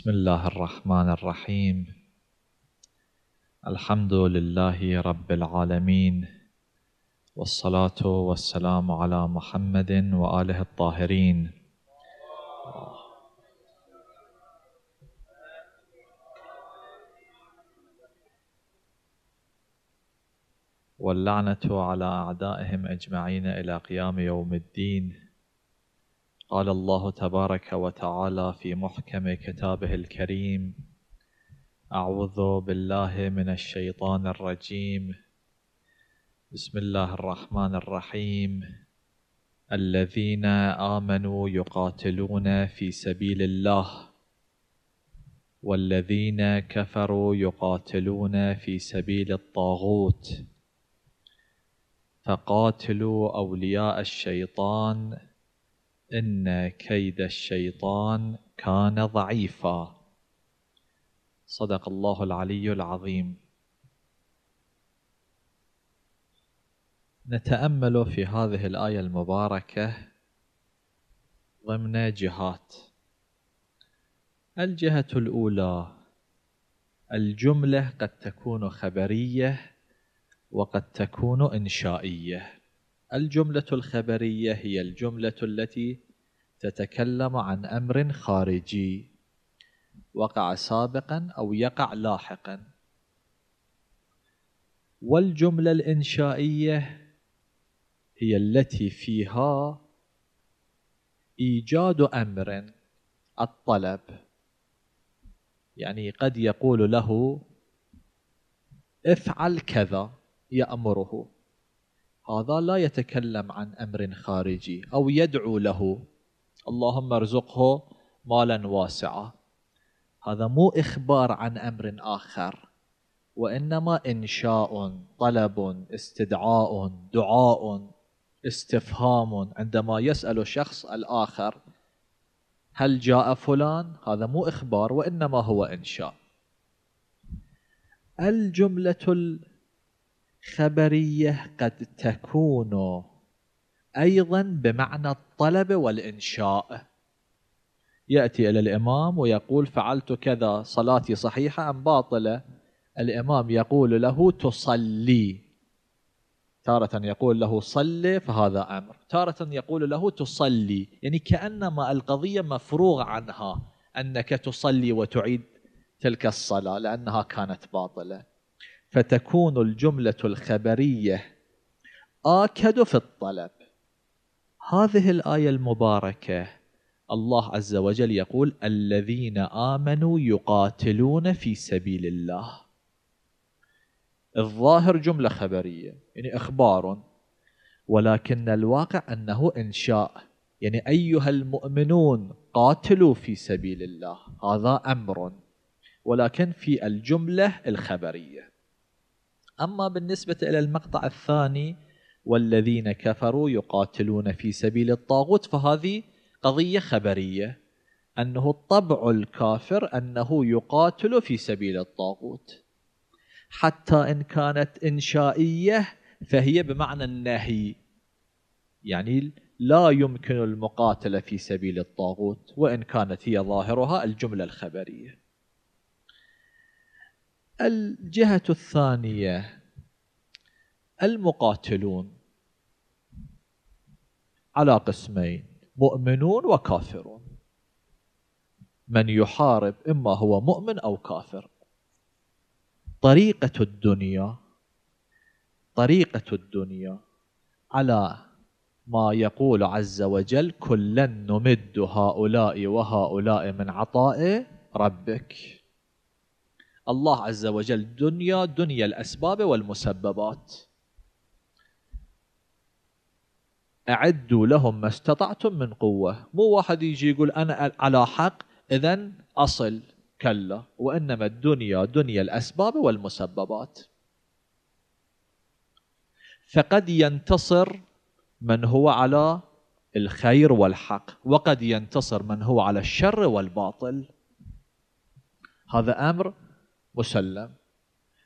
بسم الله الرحمن الرحيم الحمد لله رب العالمين والصلاة والسلام على محمد وآله الطاهرين واللعنة على أعدائهم أجمعين إلى قيام يوم الدين قال الله تبارك وتعالى في محكم كتابه الكريم أعوذ بالله من الشيطان الرجيم بسم الله الرحمن الرحيم الذين آمنوا يقاتلون في سبيل الله والذين كفروا يقاتلون في سبيل الطاغوت فقاتلوا أولياء الشيطان إن كيد الشيطان كان ضعيفا صدق الله العلي العظيم نتأمل في هذه الآية المباركة ضمن جهات الجهة الأولى الجملة قد تكون خبرية وقد تكون إنشائية الجملة الخبرية هي الجملة التي تتكلم عن أمر خارجي وقع سابقا أو يقع لاحقا والجملة الإنشائية هي التي فيها إيجاد أمر الطلب يعني قد يقول له افعل كذا يأمره هذا لا يتكلم عن امر خارجي او يدعو له اللهم ارزقه مالا واسعا هذا مو اخبار عن امر اخر وانما انشاء طلب استدعاء دعاء استفهام عندما يسال الشخص الاخر هل جاء فلان هذا مو اخبار وانما هو انشاء الجمله خبريه قد تكون ايضا بمعنى الطلب والانشاء ياتي الى الامام ويقول فعلت كذا صلاتي صحيحه ام باطله الامام يقول له تصلي تارة يقول له صل فهذا أمر تارة يقول له تصلي يعني كأنما القضية مفروغ عنها أنك تصلي وتعيد تلك الصلاة لأنها كانت باطلة فتكون الجملة الخبرية آكد في الطلب هذه الآية المباركة الله عز وجل يقول الذين آمنوا يقاتلون في سبيل الله الظاهر جملة خبرية يعني إخبار ولكن الواقع أنه إنشاء يعني أيها المؤمنون قاتلوا في سبيل الله هذا أمر ولكن في الجملة الخبرية أما بالنسبة إلى المقطع الثاني والذين كفروا يقاتلون في سبيل الطاغوت فهذه قضية خبرية أنه طبع الكافر أنه يقاتل في سبيل الطاغوت حتى إن كانت إنشائية فهي بمعنى النهي يعني لا يمكن المقاتلة في سبيل الطاغوت وإن كانت هي ظاهرها الجملة الخبرية الجهة الثانية المقاتلون على قسمين مؤمنون وكافرون من يحارب إما هو مؤمن أو كافر طريقة الدنيا طريقة الدنيا على ما يقول عز وجل كلا نمد هؤلاء وهؤلاء من عطاء ربك الله عز وجل دنيا دنيا الأسباب والمسببات أعدوا لهم ما استطعتم من قوة مو واحد يجي يقول أنا على حق إذا أصل كلا وإنما الدنيا دنيا الأسباب والمسببات فقد ينتصر من هو على الخير والحق وقد ينتصر من هو على الشر والباطل هذا امر مسلم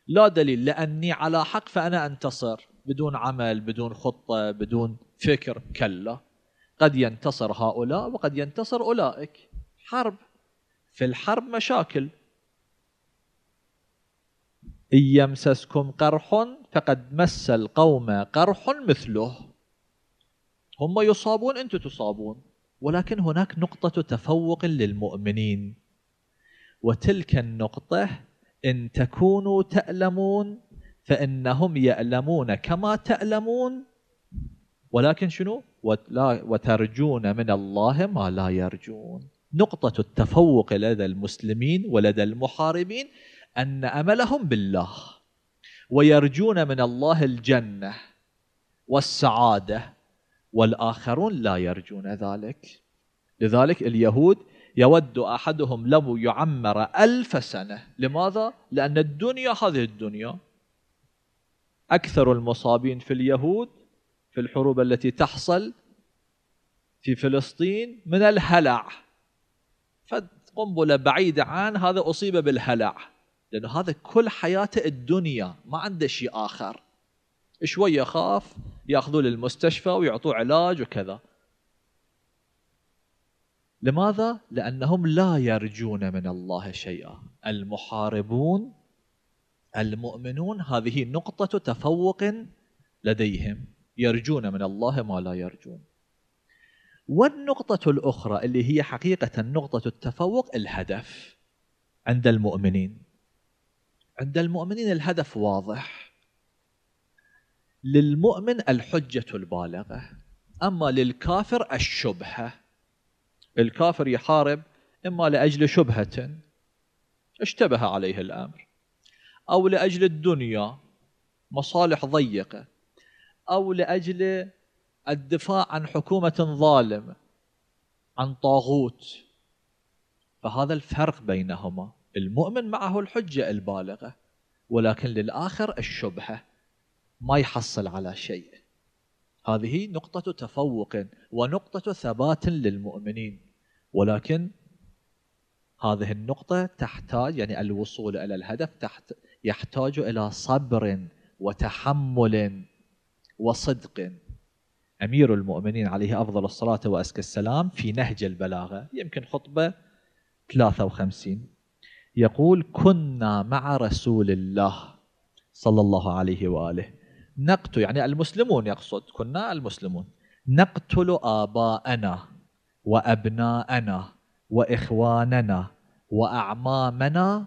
لا دليل لأني على حق فأنا أنتصر بدون عمل بدون خطة بدون فكر كلا قد ينتصر هؤلاء وقد ينتصر أولئك حرب في الحرب مشاكل إن يمسسكم قرح فقد مس القوم قرح مثله هم يصابون أنتم تصابون ولكن هناك نقطة تفوق للمؤمنين وتلك النقطة إن تكونوا تألمون فإنهم يألمون كما تألمون ولكن شنو وترجون من الله ما لا يرجون نقطة التفوق لدى المسلمين ولدى المحاربين أن أملهم بالله ويرجون من الله الجنة والسعادة والآخرون لا يرجون ذلك لذلك اليهود يود أحدهم لو يعمر ألف سنة لماذا؟ لأن الدنيا هذه الدنيا أكثر المصابين في اليهود في الحروب التي تحصل في فلسطين من الهلع فقنبلة بعيدة عن هذا أصيب بالهلع لأنه هذا كل حياته الدنيا ما عنده شيء آخر شوية خاف ياخذوه للمستشفى ويعطوه علاج وكذا لماذا؟ لأنهم لا يرجون من الله شيئا المحاربون المؤمنون هذه نقطة تفوق لديهم يرجون من الله ما لا يرجون والنقطة الأخرى اللي هي حقيقة نقطة التفوق الهدف عند المؤمنين عند المؤمنين الهدف واضح للمؤمن الحجة البالغة أما للكافر الشبهة الكافر يحارب إما لأجل شبهة اشتبه عليه الأمر أو لأجل الدنيا مصالح ضيقة أو لأجل الدفاع عن حكومة ظالمة عن طاغوت فهذا الفرق بينهما المؤمن معه الحجة البالغة ولكن للآخر الشبهة ما يحصل على شيء هذه نقطة تفوق ونقطة ثبات للمؤمنين ولكن هذه النقطة تحتاج يعني الوصول إلى الهدف تحت يحتاج إلى صبر وتحمل وصدق أمير المؤمنين عليه أفضل الصلاة وأزكى السلام في نهج البلاغة يمكن خطبة 53 يقول كنا مع رسول الله صلى الله عليه وآله نقتل يعني المسلمون يقصد كنا المسلمون نقتل آباءنا وابناءنا واخواننا واعمامنا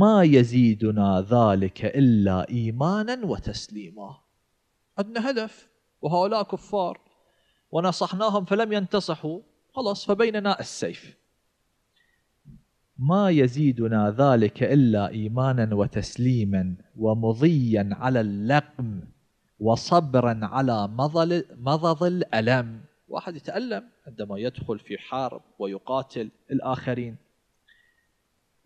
ما يزيدنا ذلك الا ايمانا وتسليما عندنا هدف وهؤلاء كفار ونصحناهم فلم ينتصحوا خلاص فبيننا السيف ما يزيدنا ذلك الا ايمانا وتسليما ومضيا على اللقم وصبرا على مضض الالم واحد يتألم عندما يدخل في حرب ويقاتل الآخرين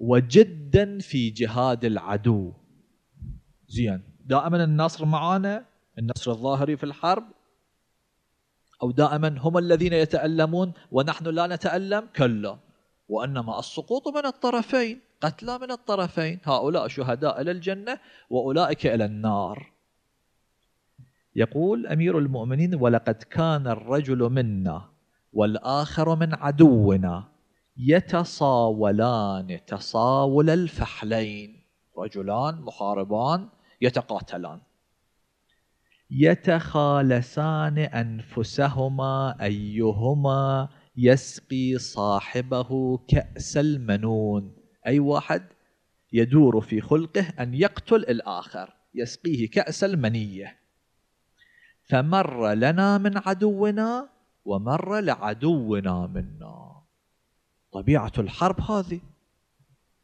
وجدا في جهاد العدو زين دائما النصر معانا النصر الظاهري في الحرب أو دائما هم الذين يتألمون ونحن لا نتألم كلا وإنما السقوط من الطرفين قتلى من الطرفين هؤلاء شهداء إلى الجنة وأولئك إلى النار يقول أمير المؤمنين ولقد كان الرجل منا والآخر من عدونا يتصاولان تصاول الفحلين رجلان محاربان يتقاتلان يتخالسان أنفسهما أيهما يسقي صاحبه كأس المنون أي واحد يدور في خلقه أن يقتل الآخر يسقيه كأس المنية فمر لنا من عدونا ومر لعدونا منا طبيعة الحرب هذه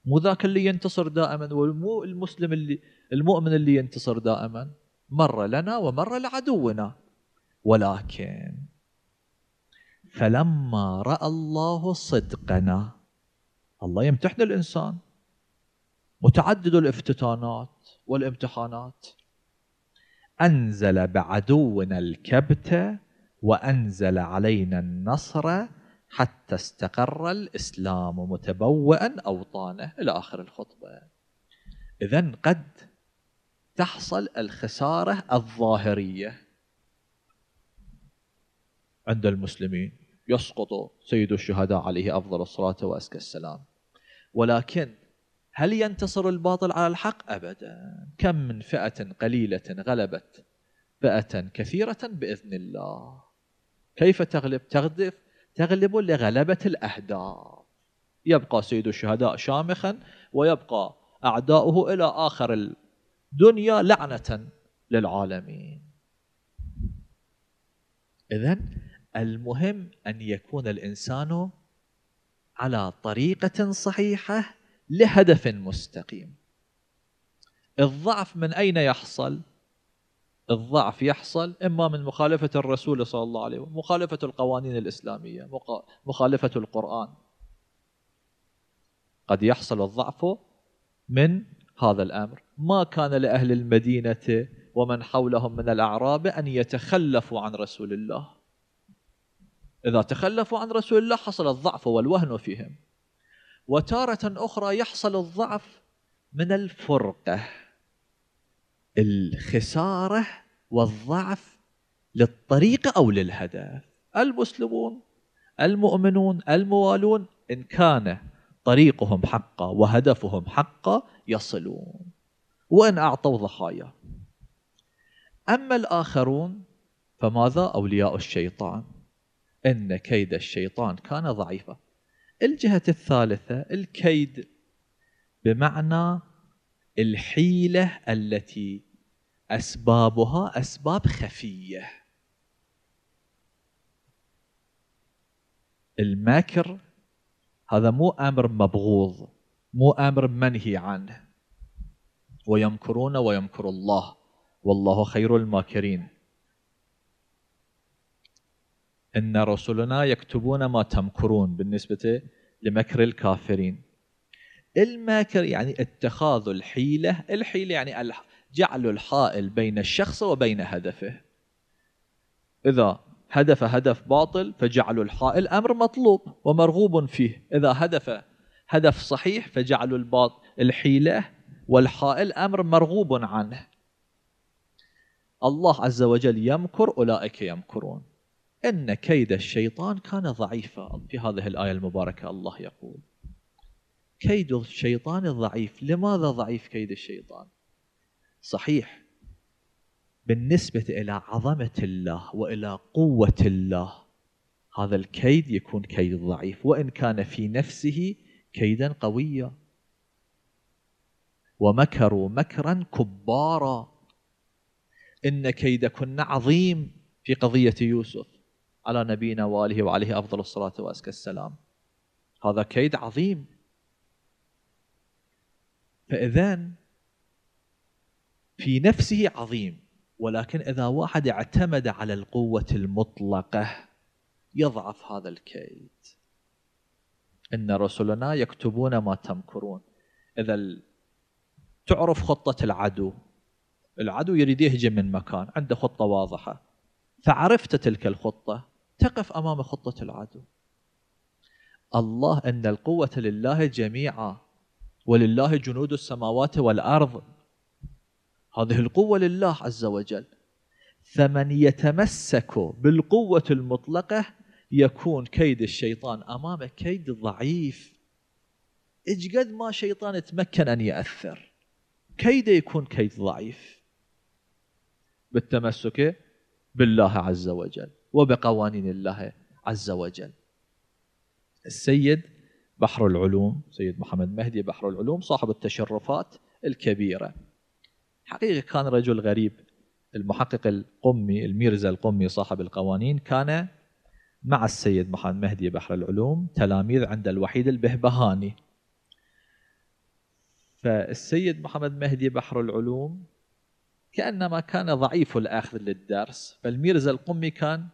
مو ذاك اللي ينتصر دائما ومو المسلم اللي المؤمن اللي ينتصر دائما مر لنا ومر لعدونا ولكن فلما راى الله صدقنا الله يمتحن الانسان متعدد الافتتانات والامتحانات أنزل بعدونا الكبت وأنزل علينا النصر حتى استقر الإسلام متبوئا أوطانه إلى آخر الخطبة إذا قد تحصل الخسارة الظاهرية عند المسلمين يسقط سيد الشهداء عليه أفضل الصلاة وأزكى السلام ولكن هل ينتصر الباطل على الحق ابدا كم من فئه قليله غلبت فئه كثيره باذن الله كيف تغلب تغلب تغلب لغلبه الاهداف يبقى سيد الشهداء شامخا ويبقى اعداؤه الى اخر الدنيا لعنه للعالمين اذا المهم ان يكون الانسان على طريقه صحيحه لهدف مستقيم الضعف من أين يحصل؟ الضعف يحصل إما من مخالفة الرسول صلى الله عليه وسلم مخالفة القوانين الإسلامية مخالفة القرآن قد يحصل الضعف من هذا الأمر ما كان لأهل المدينة ومن حولهم من الأعراب أن يتخلفوا عن رسول الله إذا تخلفوا عن رسول الله حصل الضعف والوهن فيهم وتارة أخرى يحصل الضعف من الفرقة الخسارة والضعف للطريقة أو للهدف المسلمون المؤمنون الموالون إن كان طريقهم حقا وهدفهم حقا يصلون وإن أعطوا ضحايا أما الآخرون فماذا أولياء الشيطان إن كيد الشيطان كان ضعيفا الجهة الثالثة الكيد بمعنى الحيلة التي أسبابها أسباب خفية المكر هذا مو أمر مبغوض مو أمر منهي عنه ويمكرون ويمكر الله والله خير الماكرين إن رسلنا يكتبون ما تمكرون بالنسبة لمكر الكافرين المكر يعني اتخاذ الحيلة الحيلة يعني جعل الحائل بين الشخص وبين هدفه إذا هدف هدف باطل فجعل الحائل أمر مطلوب ومرغوب فيه إذا هدف هدف صحيح فجعل الباطل الحيلة والحائل أمر مرغوب عنه الله عز وجل يمكر أولئك يمكرون أن كيد الشيطان كان ضعيفا في هذه الآية المباركة الله يقول كيد الشيطان ضعيف لماذا ضعيف كيد الشيطان صحيح بالنسبة إلى عظمة الله وإلى قوة الله هذا الكيد يكون كيد ضعيف وإن كان في نفسه كيدا قويا ومكروا مكرا كبارا إن كيدكن عظيم في قضية يوسف على نبينا وآله وعليه أفضل الصلاة وأزكى السلام هذا كيد عظيم فإذا في نفسه عظيم ولكن إذا واحد اعتمد على القوة المطلقة يضعف هذا الكيد إن رسلنا يكتبون ما تمكرون إذا تعرف خطة العدو العدو يريد يهجم من مكان عنده خطة واضحة فعرفت تلك الخطة تقف امام خطه العدو الله ان القوه لله جميعا ولله جنود السماوات والارض هذه القوه لله عز وجل فمن يتمسك بالقوه المطلقه يكون كيد الشيطان امامه كيد ضعيف ايش قد ما شيطان تمكن ان ياثر كيده يكون كيد ضعيف بالتمسك بالله عز وجل وبقوانين الله عز وجل السيد بحر العلوم سيد محمد مهدي بحر العلوم صاحب التشرفات الكبيرة حقيقة كان رجل غريب المحقق القمي الميرزا القمي صاحب القوانين كان مع السيد محمد مهدي بحر العلوم تلاميذ عند الوحيد البهبهاني فالسيد محمد مهدي بحر العلوم كأنما كان ضعيف الأخذ للدرس فالميرزا القمي كان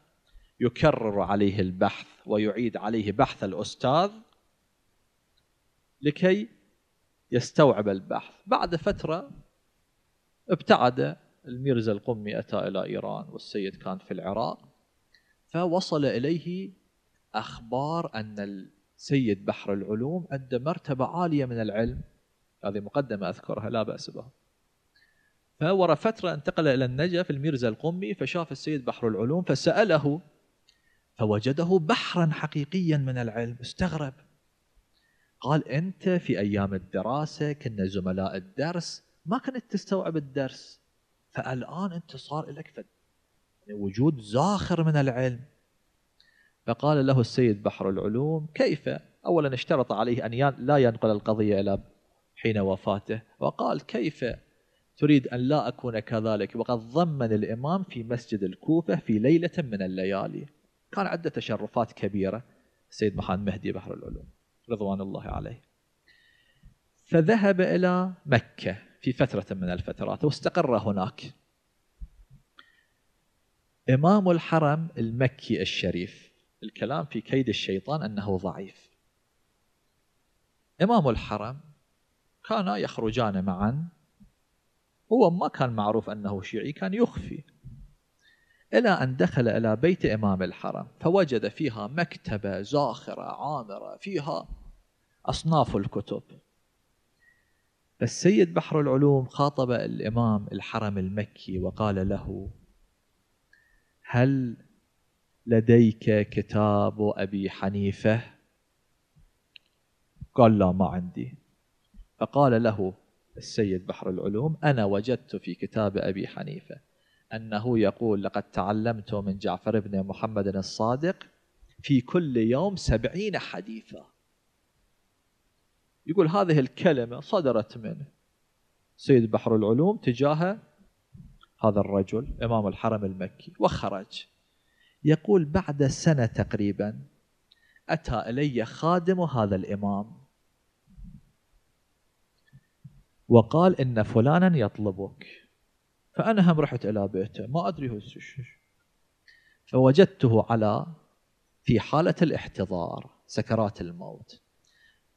يكرر عليه البحث ويعيد عليه بحث الأستاذ لكي يستوعب البحث بعد فترة ابتعد الميرزا القمي أتى إلى إيران والسيد كان في العراق فوصل إليه أخبار أن السيد بحر العلوم عنده مرتبة عالية من العلم هذه مقدمة أذكرها لا بأس بها فورا فترة انتقل إلى النجف الميرزا القمي فشاف السيد بحر العلوم فسأله فوجده بحرا حقيقيا من العلم استغرب قال أنت في أيام الدراسة كنا زملاء الدرس ما كنت تستوعب الدرس فالآن أنت صار لك فد يعني وجود زاخر من العلم فقال له السيد بحر العلوم كيف أولا اشترط عليه أن لا ينقل القضية إلى حين وفاته وقال كيف تريد أن لا أكون كذلك وقد ضمن الإمام في مسجد الكوفة في ليلة من الليالي كان عنده تشرفات كبيرة سيد محمد مهدي بحر العلوم رضوان الله عليه فذهب إلى مكة في فترة من الفترات واستقر هناك إمام الحرم المكي الشريف الكلام في كيد الشيطان أنه ضعيف إمام الحرم كانا يخرجان معا هو ما كان معروف أنه شيعي كان يخفي إلى أن دخل إلى بيت إمام الحرم فوجد فيها مكتبة زاخرة عامرة فيها أصناف الكتب فالسيد بحر العلوم خاطب الإمام الحرم المكي وقال له هل لديك كتاب أبي حنيفة قال لا ما عندي فقال له السيد بحر العلوم أنا وجدت في كتاب أبي حنيفة أنه يقول لقد تعلمت من جعفر بن محمد الصادق في كل يوم سبعين حديثا يقول هذه الكلمة صدرت من سيد بحر العلوم تجاه هذا الرجل إمام الحرم المكي وخرج يقول بعد سنة تقريبا أتى إلي خادم هذا الإمام وقال إن فلانا يطلبك فأنا هم رحت إلى بيته ما أدري هو فوجدته على في حالة الاحتضار سكرات الموت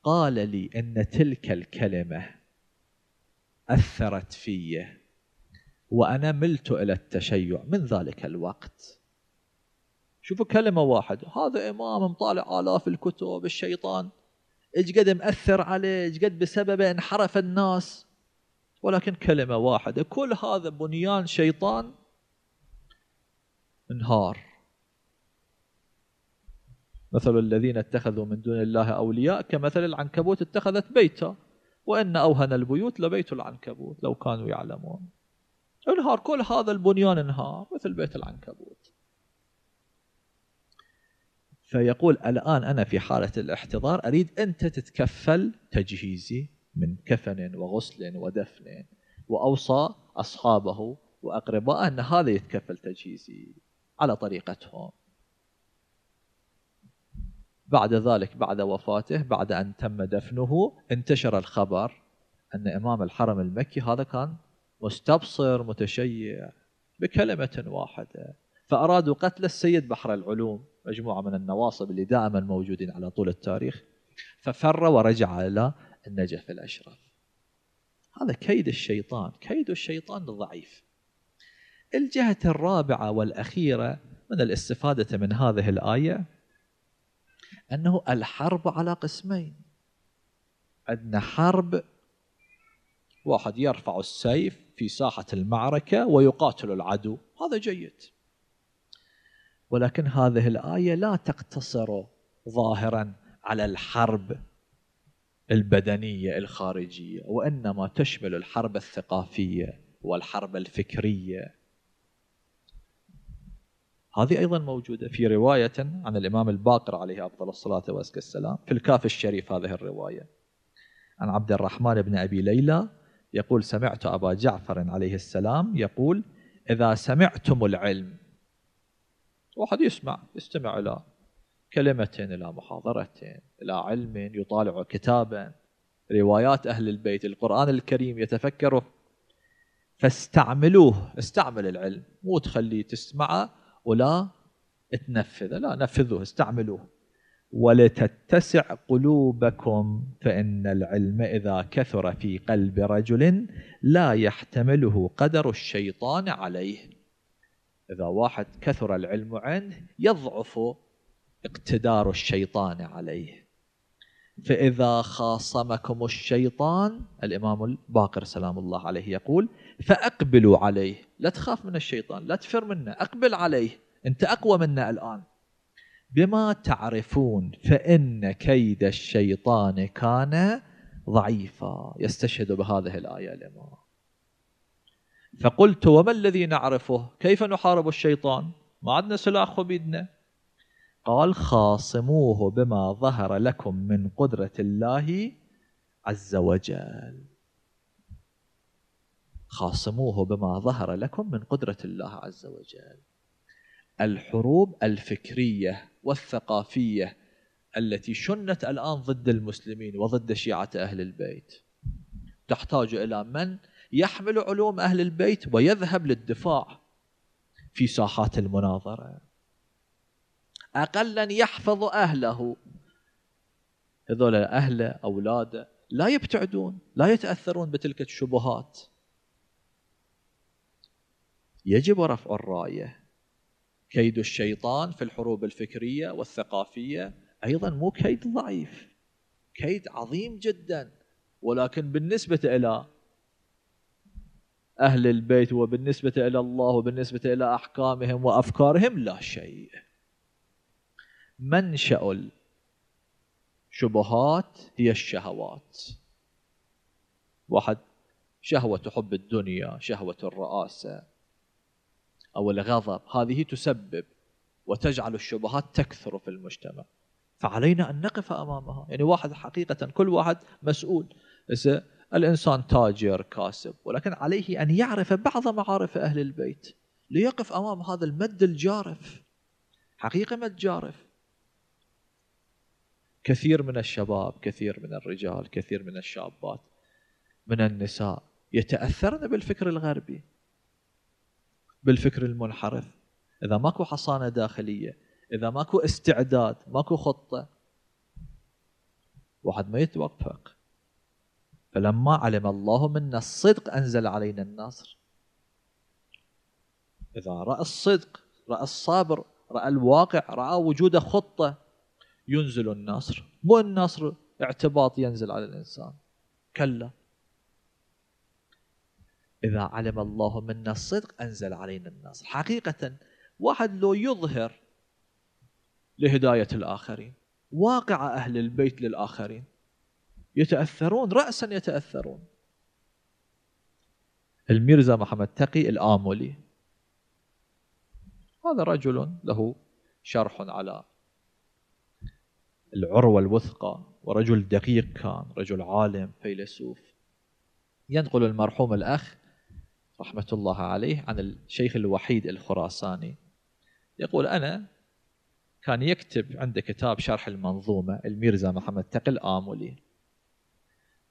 قال لي أن تلك الكلمة أثرت في وأنا ملت إلى التشيع من ذلك الوقت شوفوا كلمة واحد هذا إمام مطالع آلاف الكتب الشيطان ايش قد مأثر عليه ايش قد بسببه انحرف الناس ولكن كلمة واحدة كل هذا بنيان شيطان انهار مثل الذين اتخذوا من دون الله أولياء كمثل العنكبوت اتخذت بيتا وإن أوهن البيوت لبيت العنكبوت لو كانوا يعلمون انهار كل هذا البنيان انهار مثل بيت العنكبوت فيقول الآن أنا في حالة الاحتضار أريد أنت تتكفل تجهيزي من كفن وغسل ودفن وأوصى أصحابه وأقربائه أن هذا يتكفل تجهيزي على طريقتهم بعد ذلك بعد وفاته بعد أن تم دفنه انتشر الخبر أن إمام الحرم المكي هذا كان مستبصر متشيع بكلمة واحدة فأرادوا قتل السيد بحر العلوم مجموعة من النواصب اللي دائما موجودين على طول التاريخ ففر ورجع إلى النجف الأشرف هذا كيد الشيطان كيد الشيطان الضعيف الجهة الرابعة والأخيرة من الاستفادة من هذه الآية أنه الحرب على قسمين عندنا حرب واحد يرفع السيف في ساحة المعركة ويقاتل العدو هذا جيد ولكن هذه الآية لا تقتصر ظاهرا على الحرب البدنيه الخارجيه وانما تشمل الحرب الثقافيه والحرب الفكريه هذه ايضا موجوده في روايه عن الامام الباقر عليه افضل الصلاه وازكى السلام في الكاف الشريف هذه الروايه عن عبد الرحمن بن ابي ليلى يقول سمعت ابا جعفر عليه السلام يقول اذا سمعتم العلم واحد يسمع يستمع الى كلمة إلى محاضرة إلى علم يطالع كتابا روايات أهل البيت القرآن الكريم يتفكره فاستعملوه استعمل العلم مو تخليه تسمعه ولا تنفذه لا نفذوه استعملوه ولتتسع قلوبكم فإن العلم إذا كثر في قلب رجل لا يحتمله قدر الشيطان عليه إذا واحد كثر العلم عنه يضعف اقتدار الشيطان عليه فإذا خاصمكم الشيطان الإمام الباقر سلام الله عليه يقول فأقبلوا عليه لا تخاف من الشيطان لا تفر منه أقبل عليه أنت أقوى منا الآن بما تعرفون فإن كيد الشيطان كان ضعيفا يستشهد بهذه الآية الإمام فقلت وما الذي نعرفه كيف نحارب الشيطان ما عندنا سلاح بيدنا قال خاصموه بما ظهر لكم من قدرة الله عز وجل خاصموه بما ظهر لكم من قدرة الله عز وجل الحروب الفكرية والثقافية التي شنت الآن ضد المسلمين وضد شيعة أهل البيت تحتاج إلى من يحمل علوم أهل البيت ويذهب للدفاع في ساحات المناظرة أقلا يحفظ أهله هذول أهله أولاده لا يبتعدون لا يتأثرون بتلك الشبهات يجب رفع الراية كيد الشيطان في الحروب الفكرية والثقافية أيضا مو كيد ضعيف كيد عظيم جدا ولكن بالنسبة إلى أهل البيت وبالنسبة إلى الله وبالنسبة إلى أحكامهم وأفكارهم لا شيء منشأ الشبهات هي الشهوات واحد شهوة حب الدنيا شهوة الرئاسة أو الغضب هذه تسبب وتجعل الشبهات تكثر في المجتمع فعلينا أن نقف أمامها يعني واحد حقيقة كل واحد مسؤول الإنسان تاجر كاسب ولكن عليه أن يعرف بعض معارف أهل البيت ليقف أمام هذا المد الجارف حقيقة مد جارف كثير من الشباب كثير من الرجال كثير من الشابات من النساء يتاثرن بالفكر الغربي بالفكر المنحرف اذا ماكو حصانه داخليه اذا ماكو استعداد ماكو خطه واحد ما يتوفق فلما علم الله منا الصدق انزل علينا النصر اذا راى الصدق راى الصبر راى الواقع راى وجود خطه ينزل النصر مو النصر اعتباط ينزل على الإنسان كلا إذا علم الله منا الصدق أنزل علينا النصر حقيقة واحد لو يظهر لهداية الآخرين واقع أهل البيت للآخرين يتأثرون رأسا يتأثرون الميرزا محمد تقي الآمولي هذا رجل له شرح على العروة الوثقى ورجل دقيق كان رجل عالم فيلسوف ينقل المرحوم الأخ رحمة الله عليه عن الشيخ الوحيد الخراساني يقول أنا كان يكتب عنده كتاب شرح المنظومة الميرزا محمد تقي الآملي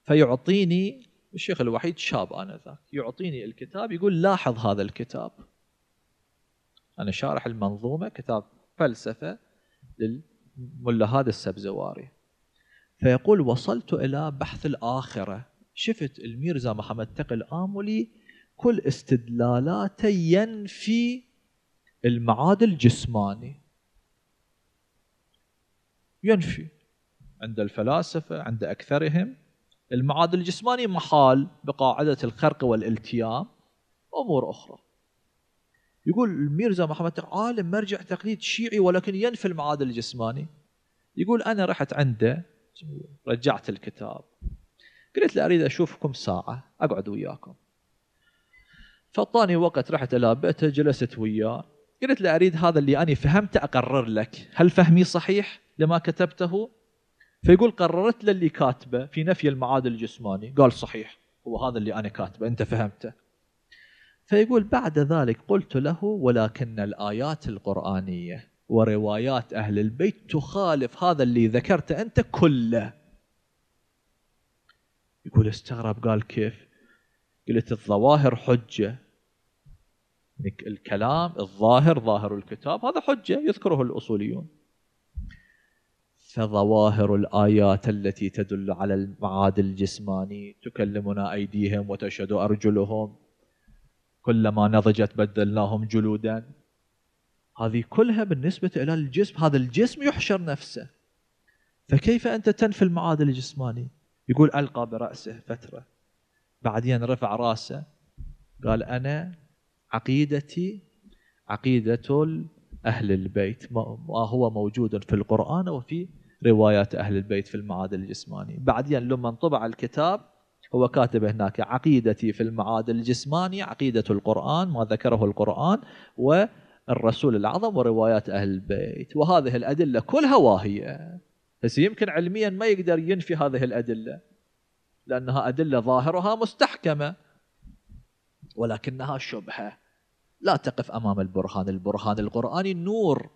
فيعطيني الشيخ الوحيد شاب آنذاك يعطيني الكتاب يقول لاحظ هذا الكتاب أنا شارح المنظومة كتاب فلسفة لل ملا هذا السب زواري فيقول وصلت إلى بحث الآخرة شفت الميرزا محمد تقي الآملي كل استدلالاته ينفي المعاد الجسماني ينفي عند الفلاسفة عند أكثرهم المعاد الجسماني محال بقاعدة الخرق والالتيام أمور أخرى يقول الميرزا محمد عالم مرجع تقليد شيعي ولكن ينفي المعاد الجسماني يقول أنا رحت عنده رجعت الكتاب قلت له أريد أشوفكم ساعة أقعد وياكم فأعطاني وقت رحت إلى بيته جلست وياه قلت له أريد هذا اللي أنا فهمته أقرر لك هل فهمي صحيح لما كتبته فيقول قررت له اللي كاتبه في نفي المعاد الجسماني قال صحيح هو هذا اللي أنا كاتبه أنت فهمته فيقول بعد ذلك قلت له ولكن الآيات القرآنية وروايات أهل البيت تخالف هذا اللي ذكرته أنت كله يقول استغرب قال كيف قلت الظواهر حجة الكلام الظاهر ظاهر الكتاب هذا حجة يذكره الأصوليون فظواهر الآيات التي تدل على المعاد الجسماني تكلمنا أيديهم وتشهد أرجلهم كلما نضجت بدلناهم جلودا هذه كلها بالنسبة إلى الجسم هذا الجسم يحشر نفسه فكيف أنت تنفي المعادل الجسماني يقول ألقى برأسه فترة بعدين رفع رأسه قال أنا عقيدتي عقيدة أهل البيت ما هو موجود في القرآن وفي روايات أهل البيت في المعادل الجسماني بعدين لما انطبع الكتاب هو كاتب هناك عقيدتي في المعاد الجسماني عقيدة القرآن ما ذكره القرآن والرسول الأعظم وروايات أهل البيت وهذه الأدلة كلها واهية بس يمكن علميا ما يقدر ينفي هذه الأدلة لأنها أدلة ظاهرها مستحكمة ولكنها شبهة لا تقف أمام البرهان البرهان القرآني النور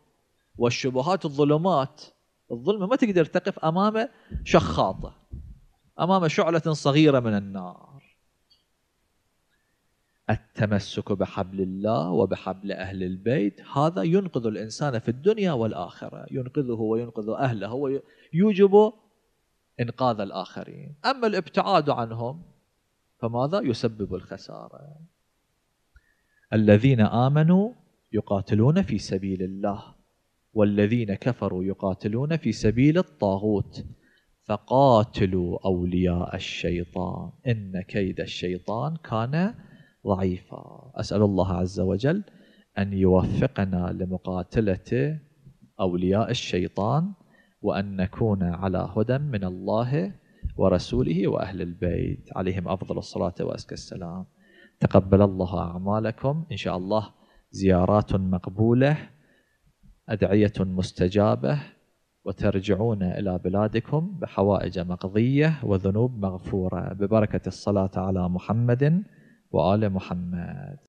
والشبهات الظلمات الظلمة ما تقدر تقف أمام شخاطة امام شعله صغيره من النار التمسك بحبل الله وبحبل اهل البيت هذا ينقذ الانسان في الدنيا والاخره ينقذه وينقذ اهله ويوجب انقاذ الاخرين اما الابتعاد عنهم فماذا يسبب الخساره الذين امنوا يقاتلون في سبيل الله والذين كفروا يقاتلون في سبيل الطاغوت فقاتلوا أولياء الشيطان إن كيد الشيطان كان ضعيفا أسأل الله عز وجل أن يوفقنا لمقاتلة أولياء الشيطان وأن نكون على هدى من الله ورسوله وأهل البيت عليهم أفضل الصلاة وأزكى السلام تقبل الله أعمالكم إن شاء الله زيارات مقبولة أدعية مستجابة وترجعون إلى بلادكم بحوائج مقضية وذنوب مغفورة ببركة الصلاة على محمد وآل محمد